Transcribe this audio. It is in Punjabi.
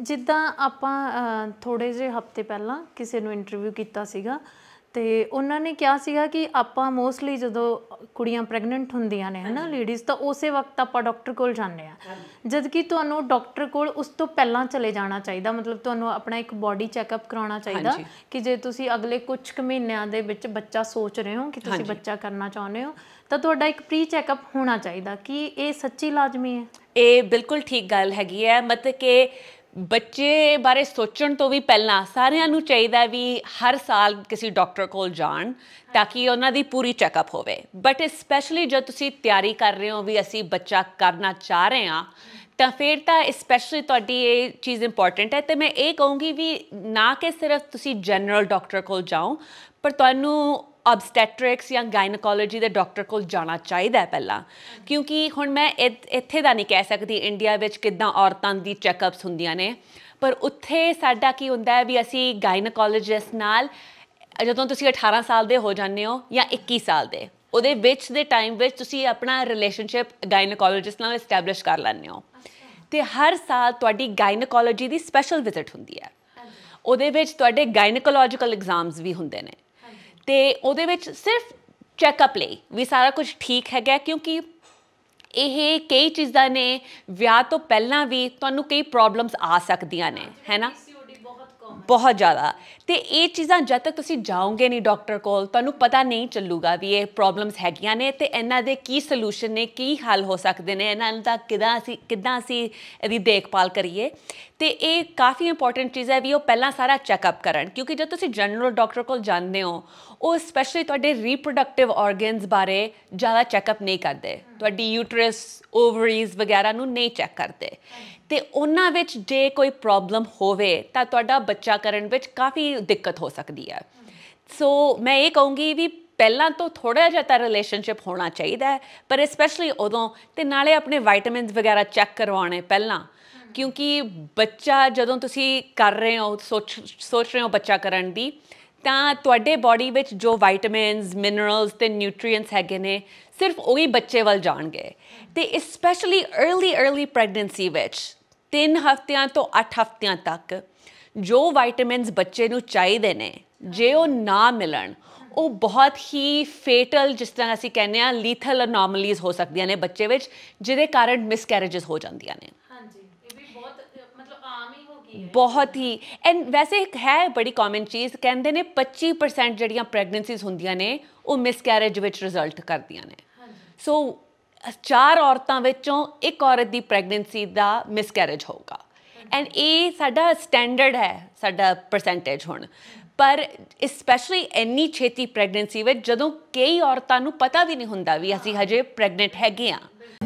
ਜਿੱਦਾਂ ਆਪਾਂ ਥੋੜੇ ਜਿਹੇ ਹਫਤੇ ਪਹਿਲਾਂ ਕਿਸੇ ਨੂੰ ਇੰਟਰਵਿਊ ਕੀਤਾ ਸੀਗਾ ਤੇ ਉਹਨਾਂ ਨੇ ਕਿਹਾ ਸੀਗਾ ਕਿ ਆਪਾਂ ਮੋਸਟਲੀ ਜਦੋਂ ਕੁੜੀਆਂ ਪ੍ਰੈਗਨੈਂਟ ਹੁੰਦੀਆਂ ਨੇ ਹਨਾ ਲੇਡੀਜ਼ ਤਾਂ ਉਸੇ ਵਕਤ ਆਪਾਂ ਡਾਕਟਰ ਕੋਲ ਜਾਂਦੇ ਆ ਜਦ ਕਿ ਤੁਹਾਨੂੰ ਡਾਕਟਰ ਕੋਲ ਉਸ ਤੋਂ ਪਹਿਲਾਂ ਚਲੇ ਜਾਣਾ ਚਾਹੀਦਾ ਮਤਲਬ ਤੁਹਾਨੂੰ ਆਪਣਾ ਇੱਕ ਬਾਡੀ ਚੈੱਕਅਪ ਕਰਾਉਣਾ ਚਾਹੀਦਾ ਕਿ ਜੇ ਤੁਸੀਂ ਅਗਲੇ ਕੁਝ ਕੁ ਮਹੀਨਿਆਂ ਦੇ ਵਿੱਚ ਬੱਚਾ ਸੋਚ ਰਹੇ ਹੋ ਕਿ ਤੁਸੀਂ ਬੱਚਾ ਕਰਨਾ ਚਾਹੁੰਦੇ ਹੋ ਤਾਂ ਤੁਹਾਡਾ ਇੱਕ ਪ੍ਰੀ ਚੈੱਕਅਪ ਹੋਣਾ ਚਾਹੀਦਾ ਕਿ ਇਹ ਸੱਚੀ ਲਾਜ਼ਮੀ ਹੈ ਇਹ ਬਿਲਕੁਲ ਠੀਕ ਗੱਲ ਹੈਗੀ ਹੈ ਮਤਲਬ ਕਿ ਬੱਚੇ ਬਾਰੇ ਸੋਚਣ ਤੋਂ ਵੀ ਪਹਿਲਾਂ ਸਾਰਿਆਂ ਨੂੰ ਚਾਹੀਦਾ ਵੀ ਹਰ ਸਾਲ ਕਿਸੇ ਡਾਕਟਰ ਕੋਲ ਜਾਣ ਤਾਂ ਕਿ ਉਹਨਾਂ ਦੀ ਪੂਰੀ ਚੈੱਕਅਪ ਹੋਵੇ ਬਟ ਸਪੈਸ਼ਲੀ ਜਦ ਤੁਸੀਂ ਤਿਆਰੀ ਕਰ ਰਹੇ ਹੋ ਵੀ ਅਸੀਂ ਬੱਚਾ ਕਰਨਾ ਚਾਹ ਰਹੇ ਹਾਂ ਤਾਂ ਫਿਰ ਤਾਂ ਸਪੈਸ਼ਲੀ ਤੁਹਾਡੀ ਇਹ ਚੀਜ਼ ਇੰਪੋਰਟੈਂਟ ਹੈ ਤੇ ਮੈਂ ਇਹ ਕਹੂੰਗੀ ਵੀ ਨਾ ਕਿ ਸਿਰਫ ਤੁਸੀਂ ਜਨਰਲ ਡਾਕਟਰ ਕੋਲ ਜਾਓ ਪਰ ਤੁਹਾਨੂੰ ਆਬਸਟੈਟ੍ਰਿਕਸ ਜਾਂ ਗਾਇਨਕੋਲੋਜੀ ਦੇ ਡਾਕਟਰ ਕੋਲ ਜਾਣਾ ਚਾਹੀਦਾ ਹੈ ਪਹਿਲਾਂ ਕਿਉਂਕਿ ਹੁਣ ਮੈਂ ਇੱਥੇ ਦਾ ਨਹੀਂ ਕਹਿ ਸਕਦੀ ਇੰਡੀਆ ਵਿੱਚ ਕਿਦਾਂ ਔਰਤਾਂ ਦੀ ਚੈੱਕਅਪਸ ਹੁੰਦੀਆਂ ਨੇ ਪਰ ਉੱਥੇ ਸਾਡਾ ਕੀ ਹੁੰਦਾ ਹੈ ਵੀ ਅਸੀਂ ਗਾਇਨਕੋਲੋਜਿਸਟ ਨਾਲ ਜਦੋਂ ਤੁਸੀਂ 18 ਸਾਲ ਦੇ ਹੋ ਜਾਂਦੇ ਹੋ ਜਾਂ 21 ਸਾਲ ਦੇ ਉਹਦੇ ਵਿੱਚ ਦੇ ਟਾਈਮ ਵਿੱਚ ਤੁਸੀਂ ਆਪਣਾ ਰਿਲੇਸ਼ਨਸ਼ਿਪ ਗਾਇਨਕੋਲੋਜਿਸਟ ਨਾਲ ਐਸਟੈਬਲਿਸ਼ ਕਰ ਲੈਂਦੇ ਹੋ ਤੇ ਹਰ ਸਾਲ ਤੁਹਾਡੀ ਗਾਇਨਕੋਲੋਜੀ ਦੀ ਸਪੈਸ਼ਲ ਵਿਜ਼ਿਟ ਹੁੰਦੀ ਹੈ ਉਹਦੇ ਵਿੱਚ ਤੁਹਾਡੇ ਗਾਇਨਕੋਲੋਜੀਕਲ ਐਗਜ਼ਾਮਸ ਵੀ ਹੁੰਦੇ ਨੇ ਤੇ ਉਹਦੇ ਵਿੱਚ ਸਿਰਫ ਚੈੱਕਅਪ ਲਈ ਵੀ ਸਾਰਾ ਕੁਝ ਠੀਕ ਹੈਗਾ ਕਿਉਂਕਿ ਇਹ ਕਈ ਚੀਜ਼ਾਂ ਨੇ ਵਿਆਹ ਤੋਂ ਪਹਿਲਾਂ ਵੀ ਤੁਹਾਨੂੰ ਕਈ ਪ੍ਰੋਬਲਮਸ ਆ ਸਕਦੀਆਂ ਨੇ ਹੈਨਾ ਬਹੁਤ ਜ਼ਿਆਦਾ ਤੇ ਇਹ ਚੀਜ਼ਾਂ ਜਦ ਤੱਕ ਤੁਸੀਂ ਜਾਓਗੇ ਨਹੀਂ ਡਾਕਟਰ ਕੋਲ ਤੁਹਾਨੂੰ ਪਤਾ ਨਹੀਂ ਚੱਲੂਗਾ ਵੀ ਇਹ ਪ੍ਰੋਬਲਮਸ ਹੈਗੀਆਂ ਨੇ ਤੇ ਇਹਨਾਂ ਦੇ ਕੀ ਸੋਲੂਸ਼ਨ ਨੇ ਕੀ ਹੱਲ ਹੋ ਸਕਦੇ ਨੇ ਇਹਨਾਂ ਦਾ ਕਿਦਾਂ ਅਸੀਂ ਕਿਦਾਂ ਅਸੀਂ ਇਹਦੀ ਦੇਖਭਾਲ ਕਰੀਏ ਤੇ ਇਹ ਕਾਫੀ ਇੰਪੋਰਟੈਂਟ ਚੀਜ਼ ਹੈ ਵੀ ਉਹ ਪਹਿਲਾਂ ਸਾਰਾ ਚੈੱਕਅਪ ਕਰਨ ਕਿਉਂਕਿ ਜਦ ਤੁਸੀਂ ਜਨਰਲ ਡਾਕਟਰ ਕੋਲ ਜਾਂਦੇ ਹੋ ਉਹ ਸਪੈਸ਼ਲੀ ਤੁਹਾਡੇ ਰੀਪਰੋਡਕਟਿਵ ਆਰਗਨਸ ਬਾਰੇ ਜ਼ਿਆਦਾ ਚੈੱਕਅਪ ਨਹੀਂ ਕਰਦੇ ਤੁਹਾਡੀ ਯੂਟਰਸ ਓਵਰੀਜ਼ ਵਗੈਰਾ ਨੂੰ ਨਹੀਂ ਚੈੱਕ ਕਰਦੇ ਤੇ ਉਹਨਾਂ ਵਿੱਚ ਜੇ ਕੋਈ ਪ੍ਰੋਬਲਮ ਹੋਵੇ ਤਾਂ ਤੁਹਾਡਾ ਬੱਚਾ ਪੂਰਾ ਕਰਨ ਵਿੱਚ ਕਾਫੀ ਦਿੱਕਤ ਹੋ ਸਕਦੀ ਹੈ ਸੋ ਮੈਂ ਇਹ ਕਹੂੰਗੀ ਵੀ ਪਹਿਲਾਂ ਤੋਂ ਥੋੜਾ ਜਿਹਾ ਤਾਂ ਰਿਲੇਸ਼ਨਸ਼ਿਪ ਹੋਣਾ ਚਾਹੀਦਾ ਹੈ ਪਰ ਸਪੈਸ਼ਲੀ ਉਦੋਂ ਤੇ ਨਾਲੇ ਆਪਣੇ ਵਿਟਾਮਿਨਸ ਵਗੈਰਾ ਚੈੱਕ ਕਰਵਾਉਣੇ ਪਹਿਲਾਂ ਕਿਉਂਕਿ ਬੱਚਾ ਜਦੋਂ ਤੁਸੀਂ ਕਰ ਰਹੇ ਹੋ ਸੋਚ ਸੋਚ ਰਹੇ ਹੋ ਬੱਚਾ ਕਰਨ ਦੀ ਤਾਂ ਤੁਹਾਡੇ ਬਾਡੀ ਵਿੱਚ ਜੋ ਵਿਟਾਮਿਨਸ ਮਿਨਰਲਸ ਤੇ ਨਿਊਟ੍ਰੀਐਂਟਸ ਹੈਗੇ ਨੇ ਸਿਰਫ ਉਹੀ ਬੱਚੇ ਵੱਲ ਜਾਣਗੇ ਤੇ ਸਪੈਸ਼ਲੀ अर्ਲੀ अर्ਲੀ ਪ੍ਰੈਗਨੈਂਸੀ ਵਿੱਚ 3 ਹਫ਼ਤਿਆਂ ਤੋਂ 8 ਹਫ਼ਤਿਆਂ ਤੱਕ ਜੋ ਵਿਟਾਮਿਨਸ ਬੱਚੇ ਨੂੰ ਚਾਹੀਦੇ ਨੇ ਜੇ ਉਹ ਨਾ ਮਿਲਣ ਉਹ ਬਹੁਤ ਹੀ ਫੇਟਲ ਜਿਸ ਤਰ੍ਹਾਂ ਅਸੀਂ ਕਹਿੰਦੇ ਆ ਲੀਥਲ ਅਨੋਮਲੀਜ਼ ਹੋ ਸਕਦੀਆਂ ਨੇ ਬੱਚੇ ਵਿੱਚ ਜਿਹਦੇ ਕਾਰਨ ਮਿਸਕੈਰੇजेस ਹੋ ਜਾਂਦੀਆਂ ਨੇ ਹਾਂਜੀ ਇਹ ਵੀ ਬਹੁਤ ਮਤਲਬ ਆਮ ਹੀ ਹੋ ਗਈ ਹੈ ਬਹੁਤ ਹੀ ਐਂਡ ਵੈਸੇ ਇੱਕ ਹੈ ਬੜੀ ਕਾਮਨ ਚੀਜ਼ ਕਹਿੰਦੇ ਨੇ 25% ਜਿਹੜੀਆਂ ਪ੍ਰੈਗਨੈਂਸੀਜ਼ ਹੁੰਦੀਆਂ ਨੇ ਉਹ ਮਿਸਕੈਰੇਜ ਵਿੱਚ ਰਿਜ਼ਲਟ ਕਰਦੀਆਂ ਨੇ ਸੋ ਚਾਰ ਔਰਤਾਂ ਵਿੱਚੋਂ ਇੱਕ ਔਰਤ ਦੀ ਪ੍ਰੈਗਨੈਂਸੀ ਦਾ ਮਿਸਕੈਰੇਜ ਹੋਊਗਾ ਐਂਡ ਇਹ ਸਾਡਾ ਸਟੈਂਡਰਡ ਹੈ ਸਾਡਾ ਪਰਸੈਂਟੇਜ ਹੁਣ ਪਰ ਸਪੈਸ਼ਲੀ ਇੰਨੀ ਛੇਤੀ ਪ੍ਰੈਗਨੈਂਸੀ ਵਿੱਚ ਜਦੋਂ ਕਈ ਔਰਤਾਂ ਨੂੰ ਪਤਾ ਵੀ ਨਹੀਂ ਹੁੰਦਾ ਵੀ ਅਸੀਂ ਹਜੇ ਪ੍ਰੈਗਨੈਂਟ ਹੈਗੇ ਆ